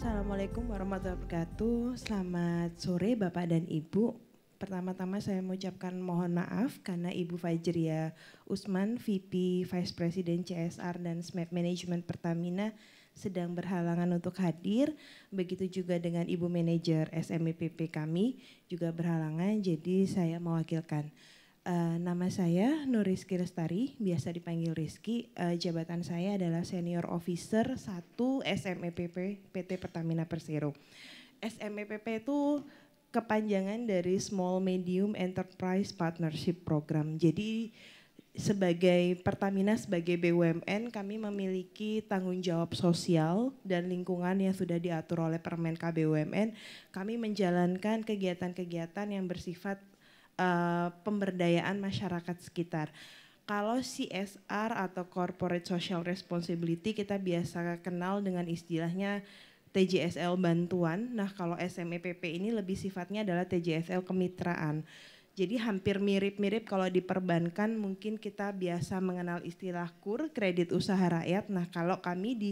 Assalamualaikum warahmatullahi wabarakatuh. Selamat sore Bapak dan Ibu. Pertama-tama saya mengucapkan mohon maaf karena Ibu Fajria Usman, VP Vice President CSR dan SMAP e Management Pertamina sedang berhalangan untuk hadir. Begitu juga dengan Ibu Manager SMEPP kami juga berhalangan, jadi saya mewakilkan. Eh, nama saya Nur Rizky Lestari, biasa dipanggil Rizky. Uh, jabatan saya adalah Senior Officer 1 SMEPP PT Pertamina Persero. SMEPP itu kepanjangan dari Small Medium Enterprise Partnership Program. Jadi sebagai Pertamina sebagai BUMN kami memiliki tanggung jawab sosial dan lingkungan yang sudah diatur oleh Permen KBUMN. Kami menjalankan kegiatan-kegiatan yang bersifat Eh, pemberdayaan masyarakat sekitar. Kalau CSR atau Corporate Social Responsibility kita biasa kenal dengan istilahnya TJSL bantuan. Nah, kalau SMEPP ini lebih sifatnya adalah TJSL kemitraan. Jadi hampir mirip-mirip kalau diperbankan mungkin kita biasa mengenal istilah KUR, kredit usaha rakyat. Nah, kalau kami di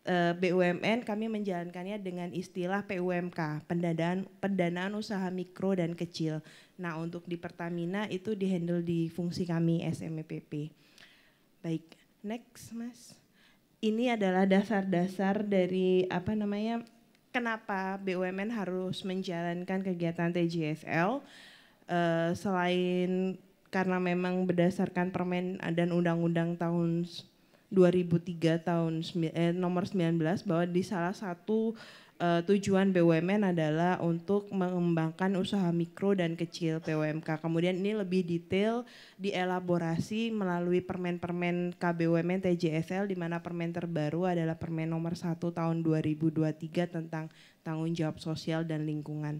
Eh, BUMN kami menjalankannya dengan istilah PUMK, pendanaan pendanaan usaha mikro dan kecil. Nah, untuk di Pertamina itu dihandle di fungsi kami SMPP. Baik, next Mas. Ini adalah dasar-dasar dari apa namanya? Kenapa BUMN harus menjalankan kegiatan TJSL? Uh, eh, selain karena memang berdasarkan permen dan undang-undang tahun 2003 tahun eh, nomor 19 bahwa di salah satu uh, tujuan BUMN adalah untuk mengembangkan usaha mikro dan kecil PWMK. Kemudian ini lebih detail dielaborasi melalui permen-permen KBUMN TJSL di mana permen terbaru adalah permen nomor 1 tahun 2023 tentang tanggung jawab sosial dan lingkungan.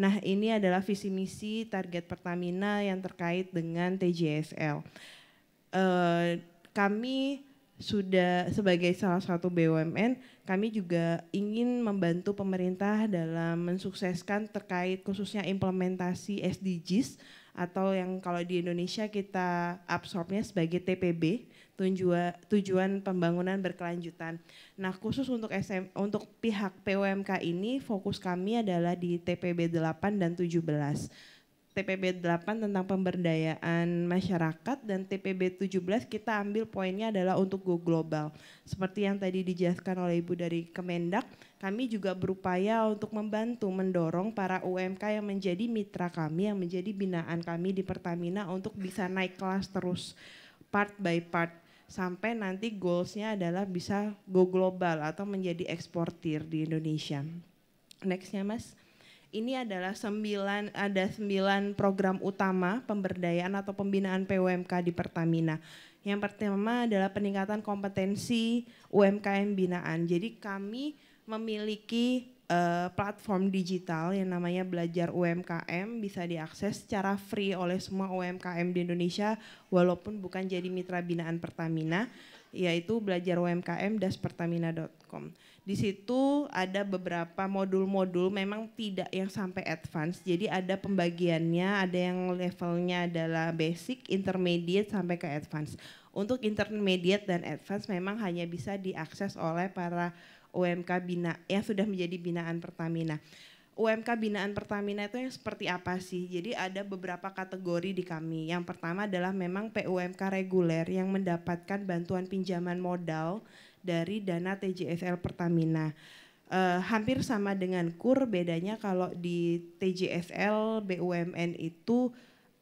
Nah, ini adalah visi misi target Pertamina yang terkait dengan TJSL. Uh, eh, kami sudah sebagai salah satu BUMN, kami juga ingin membantu pemerintah dalam mensukseskan terkait khususnya implementasi SDGs atau yang kalau di Indonesia kita absorbnya sebagai TPB, tujuan tujuan pembangunan berkelanjutan. Nah, khusus untuk SM untuk pihak PUMK ini fokus kami adalah di TPB 8 dan 17 TPB 8 tentang pemberdayaan masyarakat dan TPB 17 kita ambil poinnya adalah untuk go global. Seperti yang tadi dijelaskan oleh Ibu dari Kemendak, kami juga berupaya untuk membantu mendorong para UMK yang menjadi mitra kami, yang menjadi binaan kami di Pertamina untuk bisa naik kelas terus part by part sampai nanti goalsnya adalah bisa go global atau menjadi eksportir di Indonesia. Nextnya mas ini adalah sembilan ada sembilan program utama pemberdayaan atau pembinaan PUMK di Pertamina. Yang pertama adalah peningkatan kompetensi UMKM binaan. Jadi kami memiliki uh, platform digital yang namanya Belajar UMKM bisa diakses secara free oleh semua UMKM di Indonesia walaupun bukan jadi mitra binaan Pertamina yaitu belajar UMKM das Di situ ada beberapa modul-modul memang tidak yang sampai advance. Jadi ada pembagiannya, ada yang levelnya adalah basic, intermediate sampai ke advance. Untuk intermediate dan advance memang hanya bisa diakses oleh para UMK bina yang sudah menjadi binaan Pertamina. UMK binaan Pertamina itu yang seperti apa sih? Jadi ada beberapa kategori di kami. Yang pertama adalah memang PUMK reguler yang mendapatkan bantuan pinjaman modal dari dana TJSL Pertamina. Uh, hampir sama dengan KUR, bedanya kalau di TJSL BUMN itu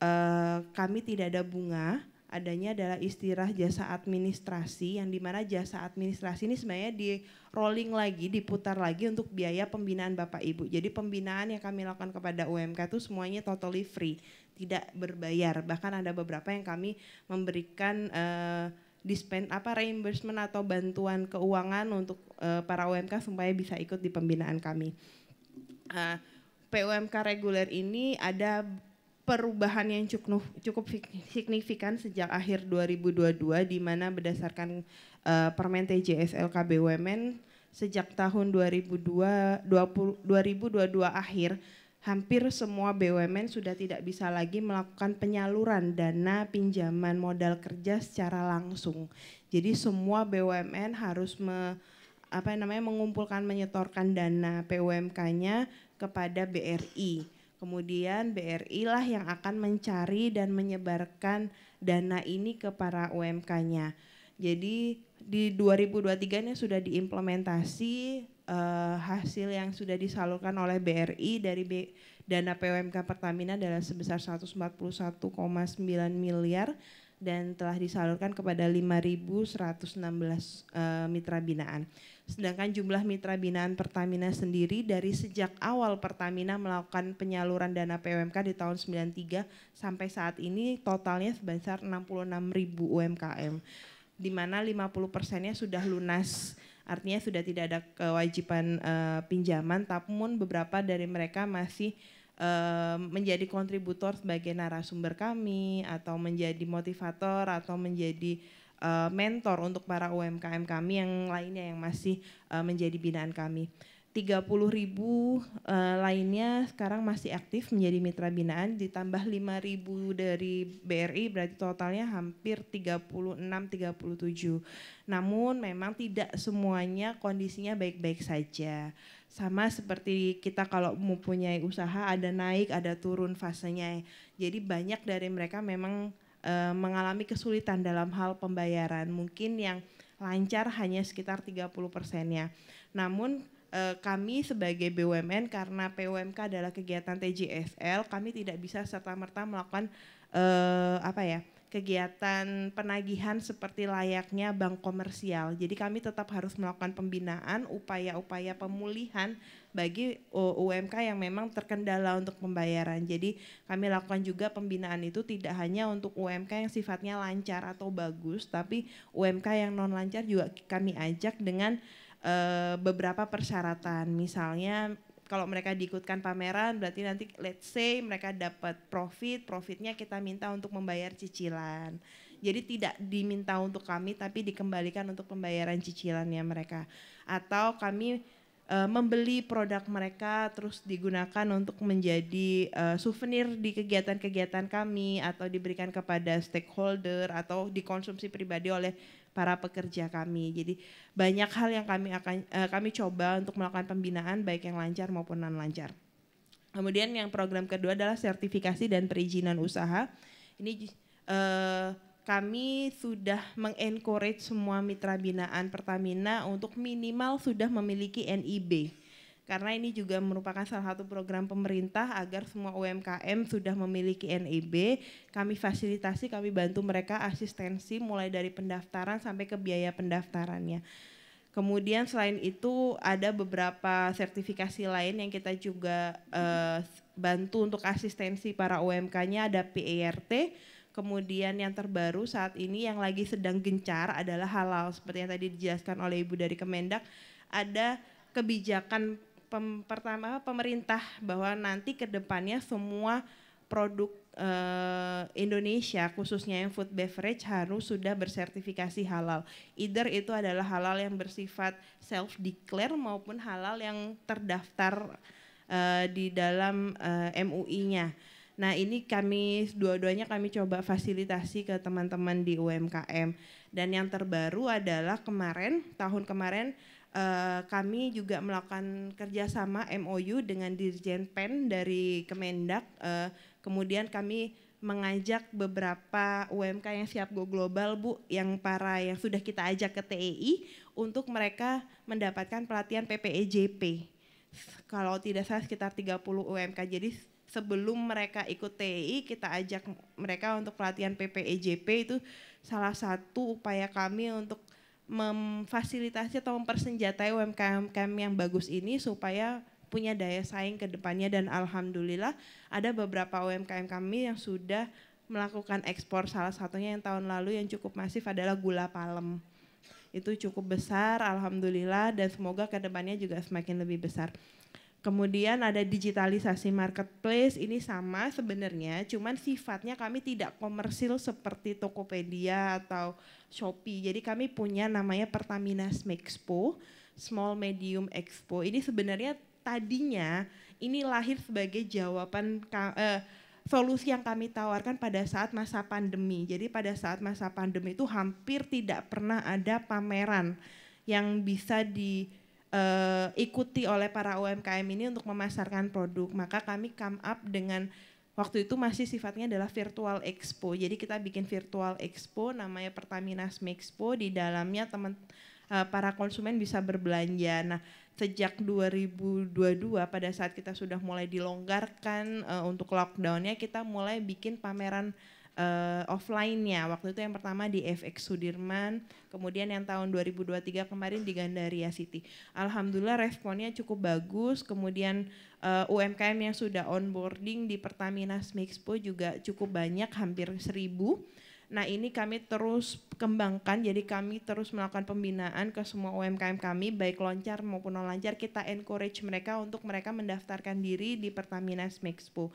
uh, kami tidak ada bunga, adanya adalah istilah jasa administrasi yang dimana jasa administrasi ini sebenarnya di rolling lagi, diputar lagi untuk biaya pembinaan Bapak Ibu. Jadi pembinaan yang kami lakukan kepada UMK itu semuanya totally free, tidak berbayar. Bahkan ada beberapa yang kami memberikan uh, dispen apa reimbursement atau bantuan keuangan untuk uh, para UMK supaya bisa ikut di pembinaan kami. Uh, eh, PUMK reguler ini ada perubahan yang cukup cukup signifikan sejak akhir 2022 di mana berdasarkan uh, Permen tjs lk BUMN sejak tahun 2002 20, 2022 akhir hampir semua BUMN sudah tidak bisa lagi melakukan penyaluran dana pinjaman modal kerja secara langsung. Jadi semua BUMN harus me, apa namanya mengumpulkan menyetorkan dana PUMK-nya kepada BRI. Kemudian BRI lah yang akan mencari dan menyebarkan dana ini ke para UMK-nya. Jadi di 2023 ini sudah diimplementasi uh, hasil yang sudah disalurkan oleh BRI dari B, dana PUMK Pertamina adalah sebesar 141,9 miliar dan telah disalurkan kepada 5.116 uh, eh, mitra binaan. Sedangkan jumlah mitra binaan Pertamina sendiri dari sejak awal Pertamina melakukan penyaluran dana PUMK di tahun 93 sampai saat ini totalnya sebesar 66 ribu UMKM. Di mana 50 persennya sudah lunas, artinya sudah tidak ada kewajiban uh, pinjaman, namun beberapa dari mereka masih eh, menjadi kontributor sebagai narasumber kami atau menjadi motivator atau menjadi uh, mentor untuk para UMKM kami yang lainnya yang masih uh, menjadi binaan kami. 30 ribu uh, lainnya sekarang masih aktif menjadi mitra binaan ditambah 5 ribu dari BRI berarti totalnya hampir 36 37. Namun memang tidak semuanya kondisinya baik-baik saja. Sama seperti kita kalau mempunyai usaha ada naik ada turun fasenya. Jadi banyak dari mereka memang uh, mengalami kesulitan dalam hal pembayaran. Mungkin yang lancar hanya sekitar 30 persennya. Namun uh, kami sebagai BUMN karena PUMK adalah kegiatan TJSL, kami tidak bisa serta-merta melakukan uh, apa ya kegiatan penagihan seperti layaknya bank komersial. Jadi kami tetap harus melakukan pembinaan, upaya-upaya pemulihan bagi UMK uh, yang memang terkendala untuk pembayaran. Jadi kami lakukan juga pembinaan itu tidak hanya untuk UMK yang sifatnya lancar atau bagus, tapi UMK yang non lancar juga kami ajak dengan uh, beberapa persyaratan. Misalnya kalau mereka diikutkan pameran berarti nanti let's say mereka dapat profit, profitnya kita minta untuk membayar cicilan. Jadi tidak diminta untuk kami tapi dikembalikan untuk pembayaran cicilannya mereka. Atau kami uh, membeli produk mereka terus digunakan untuk menjadi uh, souvenir di kegiatan-kegiatan kami atau diberikan kepada stakeholder atau dikonsumsi pribadi oleh para pekerja kami. Jadi banyak hal yang kami akan uh, kami coba untuk melakukan pembinaan baik yang lancar maupun non lancar. Kemudian yang program kedua adalah sertifikasi dan perizinan usaha. Ini uh, kami sudah mengencourage semua mitra binaan Pertamina untuk minimal sudah memiliki NIB karena ini juga merupakan salah satu program pemerintah agar semua UMKM sudah memiliki NIB. E kami fasilitasi, kami bantu mereka asistensi mulai dari pendaftaran sampai ke biaya pendaftarannya. Kemudian selain itu ada beberapa sertifikasi lain yang kita juga uh, bantu untuk asistensi para UMK-nya ada PERT, Kemudian yang terbaru saat ini yang lagi sedang gencar adalah halal seperti yang tadi dijelaskan oleh Ibu dari Kemendak ada kebijakan pem, pertama pemerintah bahwa nanti kedepannya semua produk uh, Indonesia khususnya yang food beverage harus sudah bersertifikasi halal. Either itu adalah halal yang bersifat self declare maupun halal yang terdaftar uh, di dalam uh, eh, MUI-nya. Nah ini kami dua-duanya kami coba fasilitasi ke teman-teman di UMKM dan yang terbaru adalah kemarin tahun kemarin Eh, kami juga melakukan kerjasama MOU dengan Dirjen PEN dari Kemendak. Uh, kemudian kami mengajak beberapa UMK yang siap go global Bu, yang para yang sudah kita ajak ke TEI untuk mereka mendapatkan pelatihan PPEJP. E Kalau tidak salah sekitar 30 UMK. Jadi sebelum mereka ikut TEI kita ajak mereka untuk pelatihan PPEJP e itu salah satu upaya kami untuk memfasilitasi atau mempersenjatai umkm kami yang bagus ini supaya punya daya saing ke depannya dan alhamdulillah ada beberapa UMKM kami yang sudah melakukan ekspor salah satunya yang tahun lalu yang cukup masif adalah gula palem itu cukup besar alhamdulillah dan semoga ke depannya juga semakin lebih besar. Kemudian ada digitalisasi marketplace, ini sama sebenarnya, cuman sifatnya kami tidak komersil seperti Tokopedia atau Shopee. Jadi kami punya namanya Pertamina Smexpo, Small Medium Expo. Ini sebenarnya tadinya ini lahir sebagai jawaban eh, solusi yang kami tawarkan pada saat masa pandemi. Jadi pada saat masa pandemi itu hampir tidak pernah ada pameran yang bisa di uh, ikuti oleh para UMKM ini untuk memasarkan produk. Maka kami come up dengan waktu itu masih sifatnya adalah virtual expo. Jadi kita bikin virtual expo namanya Pertamina Smexpo di dalamnya teman eh, para konsumen bisa berbelanja. Nah, sejak 2022 pada saat kita sudah mulai dilonggarkan uh, untuk lockdownnya kita mulai bikin pameran uh, offline-nya. Waktu itu yang pertama di FX Sudirman, kemudian yang tahun 2023 kemarin di Gandaria City. Alhamdulillah responnya cukup bagus, kemudian uh, eh, UMKM yang sudah onboarding di Pertamina Smexpo juga cukup banyak, hampir seribu. Nah ini kami terus kembangkan, jadi kami terus melakukan pembinaan ke semua UMKM kami, baik lancar maupun non-lancar, kita encourage mereka untuk mereka mendaftarkan diri di Pertamina Smexpo.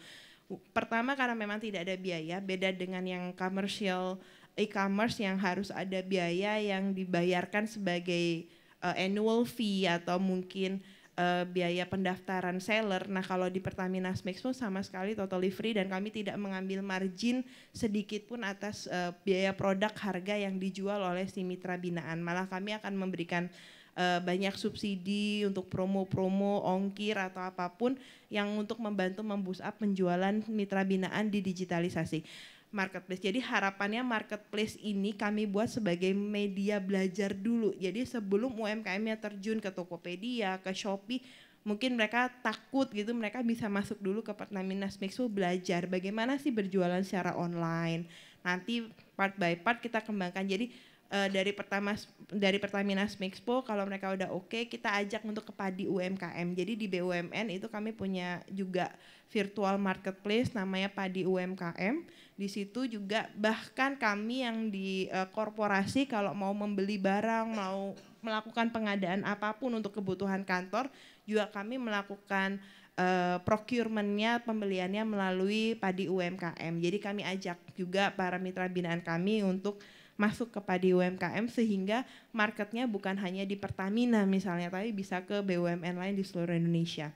Pertama karena memang tidak ada biaya, beda dengan yang komersial e-commerce yang harus ada biaya yang dibayarkan sebagai uh, annual fee atau mungkin uh, biaya pendaftaran seller. Nah kalau di Pertamina Smexpo sama sekali totally free dan kami tidak mengambil margin sedikit pun atas uh, biaya produk harga yang dijual oleh si mitra binaan. Malah kami akan memberikan uh, banyak subsidi untuk promo-promo, ongkir atau apapun yang untuk membantu memboost up penjualan mitra binaan di digitalisasi marketplace. Jadi harapannya marketplace ini kami buat sebagai media belajar dulu. Jadi sebelum UMKM-nya terjun ke Tokopedia, ke Shopee, mungkin mereka takut gitu, mereka bisa masuk dulu ke Pertamina Smixo belajar bagaimana sih berjualan secara online. Nanti part by part kita kembangkan. Jadi uh, dari pertama dari Pertamina Smexpo kalau mereka udah oke okay, kita ajak untuk ke padi UMKM. Jadi di BUMN itu kami punya juga virtual marketplace namanya padi UMKM. Di situ juga bahkan kami yang di uh, korporasi kalau mau membeli barang, mau melakukan pengadaan apapun untuk kebutuhan kantor, juga kami melakukan uh, procurementnya pembeliannya melalui padi UMKM. Jadi kami ajak juga para mitra binaan kami untuk masuk kepada UMKM sehingga marketnya bukan hanya di Pertamina misalnya, tapi bisa ke BUMN lain di seluruh Indonesia.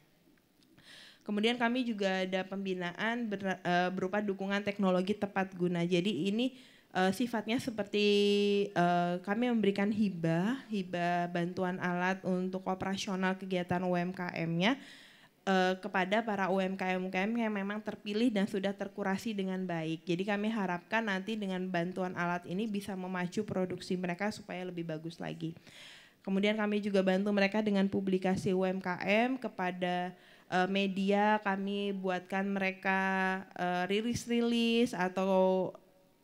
Kemudian kami juga ada pembinaan e, berupa dukungan teknologi tepat guna. Jadi ini e, sifatnya seperti e, kami memberikan hibah, hibah bantuan alat untuk operasional kegiatan UMKM-nya uh, kepada para UMKM-UMKM yang memang terpilih dan sudah terkurasi dengan baik. Jadi kami harapkan nanti dengan bantuan alat ini bisa memacu produksi mereka supaya lebih bagus lagi. Kemudian kami juga bantu mereka dengan publikasi UMKM kepada uh, media, kami buatkan mereka eh, rilis-rilis uh, atau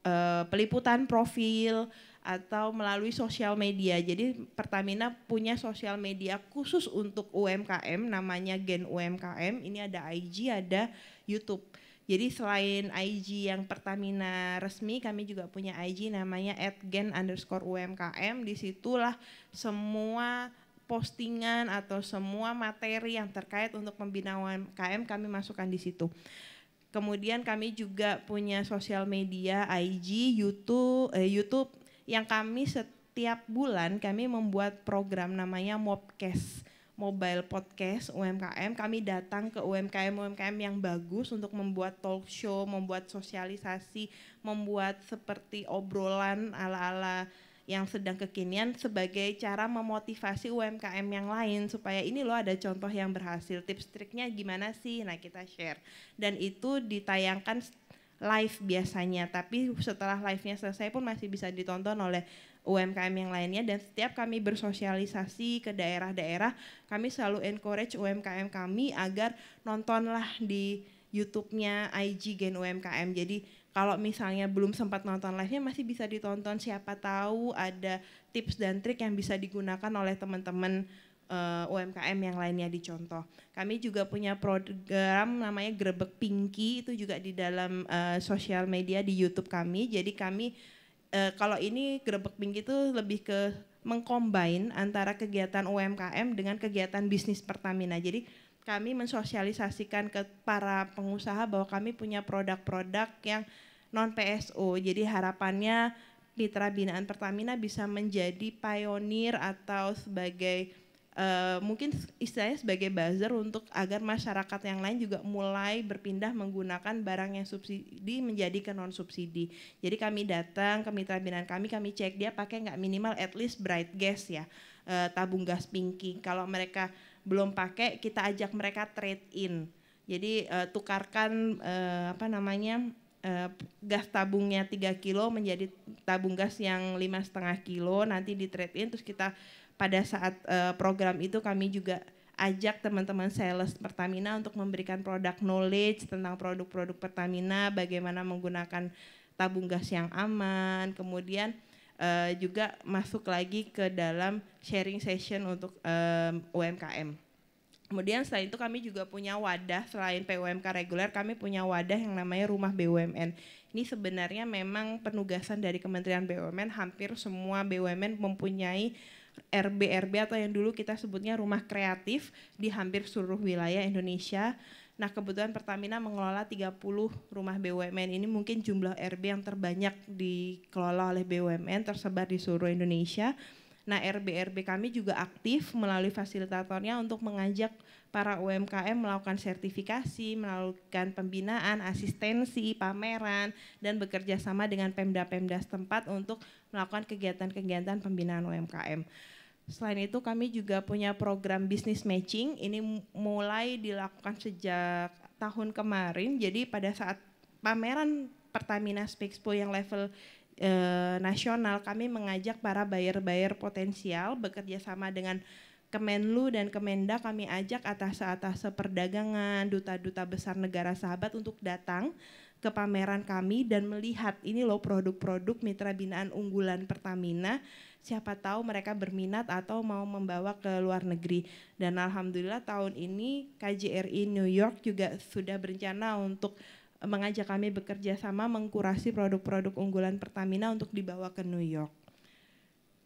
uh, peliputan profil atau melalui sosial media. Jadi Pertamina punya sosial media khusus untuk UMKM namanya Gen UMKM. Ini ada IG, ada YouTube. Jadi selain IG yang Pertamina resmi, kami juga punya IG namanya @gen underscore UMKM. Disitulah semua postingan atau semua materi yang terkait untuk pembinaan UMKM kami masukkan di situ. Kemudian kami juga punya sosial media IG, YouTube, eh, YouTube yang kami setiap bulan kami membuat program namanya Mobcast. Mobile Podcast UMKM, kami datang ke UMKM-UMKM yang bagus untuk membuat talk show, membuat sosialisasi, membuat seperti obrolan ala-ala yang sedang kekinian sebagai cara memotivasi UMKM yang lain supaya ini loh ada contoh yang berhasil tips triknya gimana sih nah kita share dan itu ditayangkan live biasanya tapi setelah live-nya selesai pun masih bisa ditonton oleh UMKM yang lainnya dan setiap kami bersosialisasi ke daerah-daerah kami selalu encourage UMKM kami agar nontonlah di YouTube-nya IG Gen UMKM jadi kalau misalnya belum sempat nonton live-nya masih bisa ditonton siapa tahu ada tips dan trik yang bisa digunakan oleh teman-teman uh, eh, UMKM yang lainnya dicontoh. Kami juga punya program namanya Grebek Pinky itu juga di dalam uh, sosial media di YouTube kami. Jadi kami uh, kalau ini Grebek Pinky itu lebih ke mengcombine antara kegiatan UMKM dengan kegiatan bisnis Pertamina. Jadi kami mensosialisasikan ke para pengusaha bahwa kami punya produk-produk yang non PSO. Jadi harapannya mitra binaan Pertamina bisa menjadi pionir atau sebagai Eh, mungkin istilahnya sebagai buzzer untuk agar masyarakat yang lain juga mulai berpindah menggunakan barang yang subsidi menjadi ke non subsidi. Jadi kami datang ke mitra binaan kami, kami cek dia pakai nggak minimal at least bright gas ya, uh, tabung gas pinky Kalau mereka belum pakai, kita ajak mereka trade in. Jadi uh, tukarkan uh, apa namanya uh, gas tabungnya 3 kilo menjadi tabung gas yang lima setengah kilo nanti di trade in terus kita pada saat uh, program itu kami juga ajak teman-teman sales Pertamina untuk memberikan produk knowledge tentang produk-produk Pertamina, bagaimana menggunakan tabung gas yang aman, kemudian uh, juga masuk lagi ke dalam sharing session untuk eh, um, UMKM. Kemudian selain itu kami juga punya wadah selain PUMK reguler kami punya wadah yang namanya Rumah BUMN. Ini sebenarnya memang penugasan dari Kementerian BUMN hampir semua BUMN mempunyai RBRB atau yang dulu kita sebutnya rumah kreatif di hampir seluruh wilayah Indonesia. Nah kebetulan Pertamina mengelola 30 rumah BUMN ini mungkin jumlah RB yang terbanyak dikelola oleh BUMN tersebar di seluruh Indonesia. Nah RBRB kami juga aktif melalui fasilitatornya untuk mengajak para UMKM melakukan sertifikasi, melakukan pembinaan, asistensi, pameran, dan bekerja sama dengan Pemda-Pemda setempat untuk melakukan kegiatan-kegiatan pembinaan UMKM. Selain itu kami juga punya program bisnis matching, ini mulai dilakukan sejak tahun kemarin, jadi pada saat pameran Pertamina Spexpo yang level eh, nasional, kami mengajak para buyer-buyer potensial bekerja sama dengan Kemenlu dan Kemenda kami ajak atas-atas perdagangan, duta-duta besar negara sahabat untuk datang ke pameran kami dan melihat ini loh produk-produk mitra binaan unggulan Pertamina. Siapa tahu mereka berminat atau mau membawa ke luar negeri. Dan alhamdulillah tahun ini KJRI New York juga sudah berencana untuk mengajak kami bekerja sama mengkurasi produk-produk unggulan Pertamina untuk dibawa ke New York.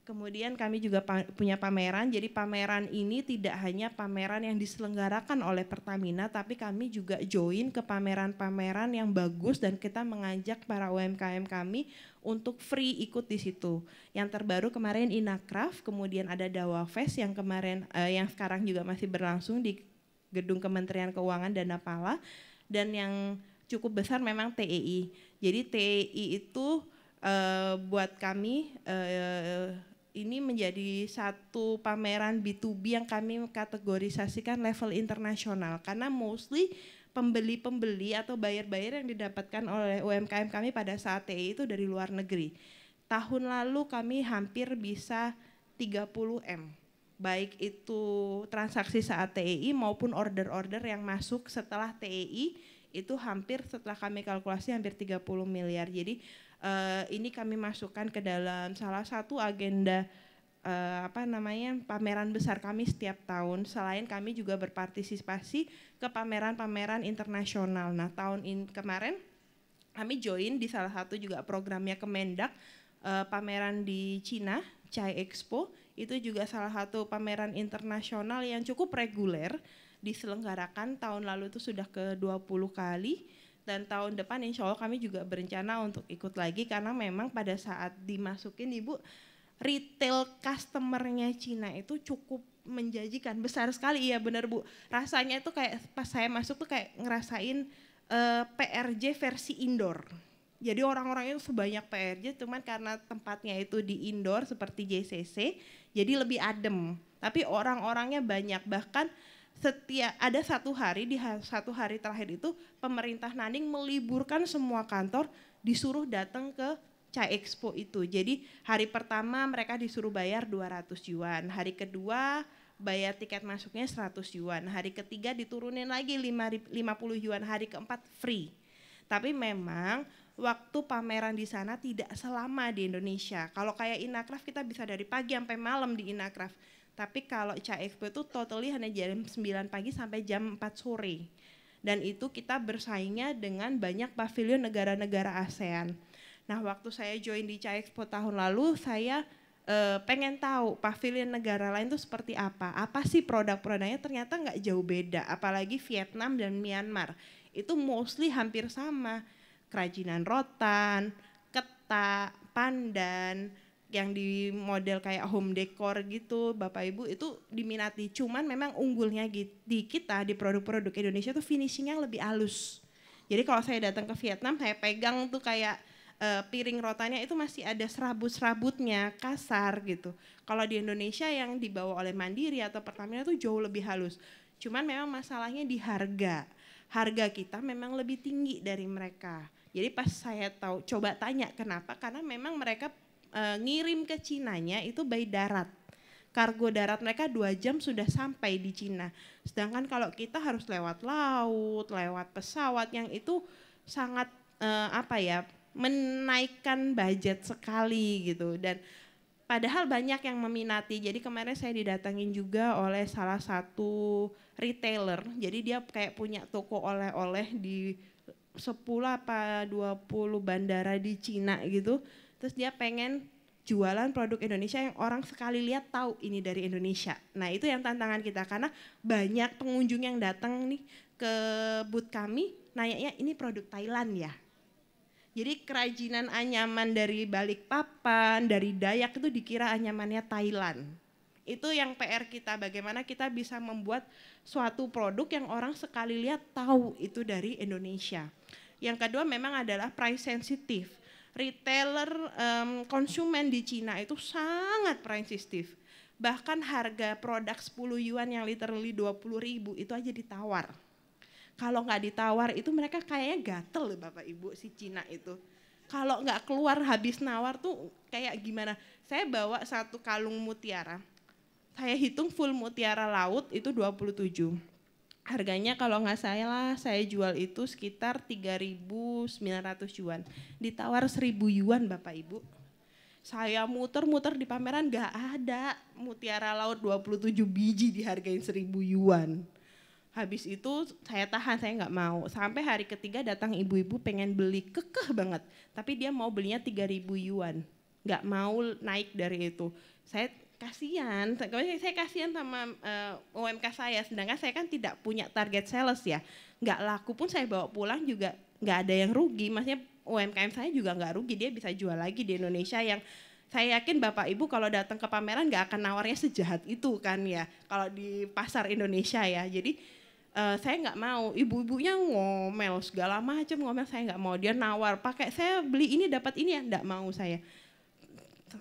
Kemudian kami juga punya pameran. Jadi pameran ini tidak hanya pameran yang diselenggarakan oleh Pertamina, tapi kami juga join ke pameran-pameran yang bagus dan kita mengajak para UMKM kami untuk free ikut di situ. Yang terbaru kemarin Inacraft, kemudian ada Dawa Fest yang kemarin eh, yang sekarang juga masih berlangsung di Gedung Kementerian Keuangan dan Napala dan yang cukup besar memang TEI. Jadi TEI itu Uh, buat kami uh, ini menjadi satu pameran B2B yang kami kategorisasikan level internasional karena mostly pembeli-pembeli atau bayar-bayar yang didapatkan oleh UMKM kami pada saat TI itu dari luar negeri. Tahun lalu kami hampir bisa 30 M baik itu transaksi saat TEI maupun order-order yang masuk setelah TEI itu hampir setelah kami kalkulasi hampir 30 miliar. Jadi Eh, ini kami masukkan ke dalam salah satu agenda uh, apa namanya pameran besar kami setiap tahun. Selain kami juga berpartisipasi ke pameran-pameran internasional. Nah tahun in, kemarin kami join di salah satu juga programnya Kemendak uh, pameran di Cina, Chai Expo. Itu juga salah satu pameran internasional yang cukup reguler diselenggarakan tahun lalu itu sudah ke 20 kali dan tahun depan insya Allah kami juga berencana untuk ikut lagi karena memang pada saat dimasukin ibu retail customernya Cina itu cukup menjanjikan besar sekali iya benar bu rasanya itu kayak pas saya masuk tuh kayak ngerasain uh, eh, PRJ versi indoor jadi orang-orang itu sebanyak PRJ cuman karena tempatnya itu di indoor seperti JCC jadi lebih adem tapi orang-orangnya banyak bahkan setiap ada satu hari di satu hari terakhir itu pemerintah nanding meliburkan semua kantor disuruh datang ke Cai Expo itu. Jadi hari pertama mereka disuruh bayar 200 yuan, hari kedua bayar tiket masuknya 100 yuan, hari ketiga diturunin lagi 50 yuan, hari keempat free. Tapi memang waktu pameran di sana tidak selama di Indonesia. Kalau kayak Inakraf kita bisa dari pagi sampai malam di Inakraf tapi kalau CXP itu totally hanya jam 9 pagi sampai jam 4 sore. Dan itu kita bersaingnya dengan banyak pavilion negara-negara ASEAN. Nah, waktu saya join di Expo tahun lalu, saya e, pengen tahu pavilion negara lain itu seperti apa. Apa sih produk-produknya ternyata nggak jauh beda, apalagi Vietnam dan Myanmar. Itu mostly hampir sama. Kerajinan rotan, ketak, pandan, yang di model kayak home decor gitu Bapak Ibu itu diminati. Cuman memang unggulnya di kita di produk-produk Indonesia tuh finishing yang lebih halus. Jadi kalau saya datang ke Vietnam saya pegang tuh kayak uh, piring rotanya itu masih ada serabut-serabutnya kasar gitu. Kalau di Indonesia yang dibawa oleh Mandiri atau Pertamina tuh jauh lebih halus. Cuman memang masalahnya di harga. Harga kita memang lebih tinggi dari mereka. Jadi pas saya tahu coba tanya kenapa karena memang mereka uh, ngirim ke Cinanya itu by darat. Kargo darat mereka dua jam sudah sampai di Cina. Sedangkan kalau kita harus lewat laut, lewat pesawat yang itu sangat uh, apa ya menaikkan budget sekali gitu dan padahal banyak yang meminati. Jadi kemarin saya didatangin juga oleh salah satu retailer. Jadi dia kayak punya toko oleh-oleh di sepuluh apa dua puluh bandara di Cina gitu terus dia pengen jualan produk Indonesia yang orang sekali lihat tahu ini dari Indonesia. Nah itu yang tantangan kita karena banyak pengunjung yang datang nih ke booth kami ya ini produk Thailand ya. Jadi kerajinan anyaman dari balik papan, dari Dayak itu dikira anyamannya Thailand. Itu yang PR kita, bagaimana kita bisa membuat suatu produk yang orang sekali lihat tahu itu dari Indonesia. Yang kedua memang adalah price sensitive retailer um, konsumen di Cina itu sangat sensitif. Bahkan harga produk 10 yuan yang literally 20 ribu itu aja ditawar. Kalau nggak ditawar itu mereka kayaknya gatel Bapak Ibu si Cina itu. Kalau nggak keluar habis nawar tuh kayak gimana. Saya bawa satu kalung mutiara. Saya hitung full mutiara laut itu 27 harganya kalau nggak salah saya jual itu sekitar 3.900 yuan. Ditawar 1.000 yuan Bapak Ibu. Saya muter-muter di pameran nggak ada mutiara laut 27 biji dihargain 1.000 yuan. Habis itu saya tahan, saya nggak mau. Sampai hari ketiga datang ibu-ibu pengen beli kekeh banget. Tapi dia mau belinya 3.000 yuan. Nggak mau naik dari itu. Saya kasihan, saya kasihan sama uh, eh, UMK saya, sedangkan saya kan tidak punya target sales ya, nggak laku pun saya bawa pulang juga nggak ada yang rugi, maksudnya UMKM saya juga nggak rugi, dia bisa jual lagi di Indonesia yang saya yakin Bapak Ibu kalau datang ke pameran nggak akan nawarnya sejahat itu kan ya, kalau di pasar Indonesia ya, jadi uh, saya nggak mau ibu-ibunya ngomel segala macam ngomel saya nggak mau dia nawar pakai saya beli ini dapat ini ya nggak mau saya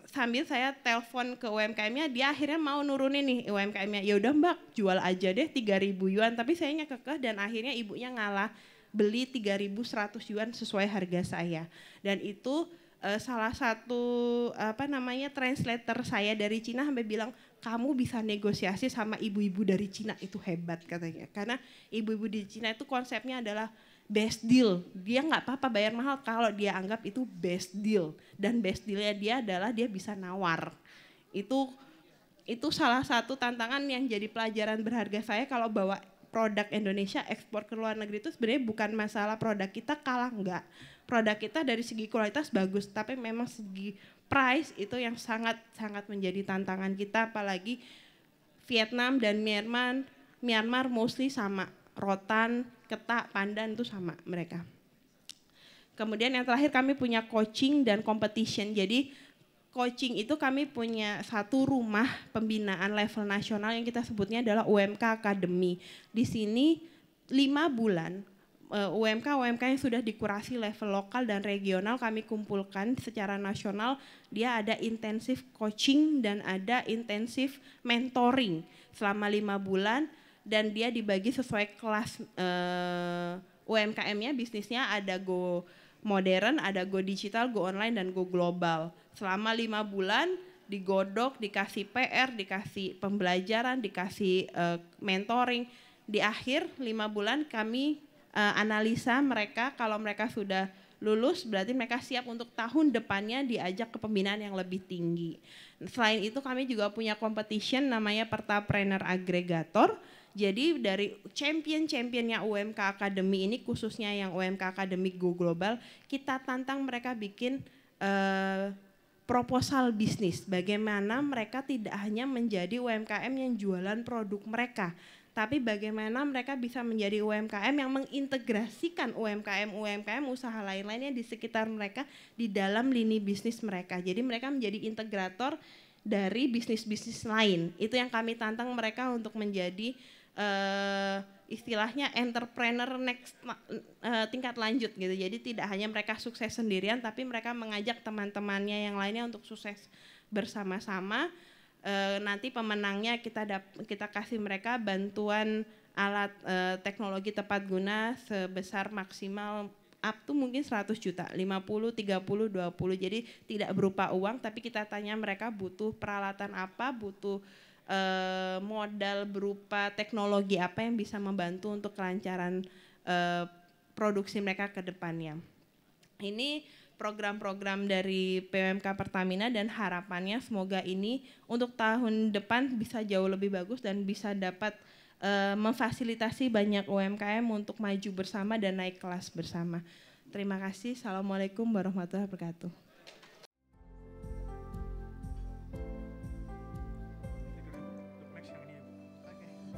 sambil saya telepon ke UMKM-nya, dia akhirnya mau nurunin nih UMKM-nya. Ya udah Mbak, jual aja deh 3000 yuan, tapi saya kekeh dan akhirnya ibunya ngalah beli 3100 yuan sesuai harga saya. Dan itu uh, salah satu apa namanya translator saya dari Cina sampai bilang kamu bisa negosiasi sama ibu-ibu dari Cina itu hebat katanya. Karena ibu-ibu di Cina itu konsepnya adalah best deal. Dia nggak apa-apa bayar mahal kalau dia anggap itu best deal. Dan best dealnya dia adalah dia bisa nawar. Itu itu salah satu tantangan yang jadi pelajaran berharga saya kalau bawa produk Indonesia ekspor ke luar negeri itu sebenarnya bukan masalah produk kita kalah nggak. Produk kita dari segi kualitas bagus, tapi memang segi price itu yang sangat sangat menjadi tantangan kita apalagi Vietnam dan Myanmar Myanmar mostly sama rotan, ketak, pandan itu sama mereka. Kemudian yang terakhir kami punya coaching dan competition. Jadi coaching itu kami punya satu rumah pembinaan level nasional yang kita sebutnya adalah UMK Academy. Di sini lima bulan eh, UMK-UMK yang sudah dikurasi level lokal dan regional kami kumpulkan secara nasional. Dia ada intensif coaching dan ada intensif mentoring selama lima bulan dan dia dibagi sesuai kelas uh, eh, UMKM-nya, bisnisnya ada go modern, ada go digital, go online, dan go global. Selama lima bulan digodok, dikasih PR, dikasih pembelajaran, dikasih uh, mentoring. Di akhir lima bulan kami uh, analisa mereka kalau mereka sudah lulus berarti mereka siap untuk tahun depannya diajak ke pembinaan yang lebih tinggi. Selain itu kami juga punya competition namanya Pertapreneur Aggregator jadi dari champion-championnya UMK Academy ini khususnya yang UMK Academy Go Global, kita tantang mereka bikin uh, proposal bisnis. Bagaimana mereka tidak hanya menjadi UMKM yang jualan produk mereka, tapi bagaimana mereka bisa menjadi UMKM yang mengintegrasikan UMKM-UMKM usaha lain-lainnya di sekitar mereka di dalam lini bisnis mereka. Jadi mereka menjadi integrator dari bisnis-bisnis lain. Itu yang kami tantang mereka untuk menjadi uh, istilahnya entrepreneur next uh, tingkat lanjut gitu. Jadi tidak hanya mereka sukses sendirian, tapi mereka mengajak teman-temannya yang lainnya untuk sukses bersama-sama. Uh, nanti pemenangnya kita dap kita kasih mereka bantuan alat uh, teknologi tepat guna sebesar maksimal up tuh mungkin 100 juta, 50, 30, 20. Jadi tidak berupa uang, tapi kita tanya mereka butuh peralatan apa, butuh Eh, modal berupa teknologi apa yang bisa membantu untuk kelancaran uh, produksi mereka ke depannya. Ini program-program dari PMK Pertamina dan harapannya semoga ini untuk tahun depan bisa jauh lebih bagus dan bisa dapat uh, memfasilitasi banyak UMKM untuk maju bersama dan naik kelas bersama. Terima kasih. Assalamualaikum warahmatullahi wabarakatuh.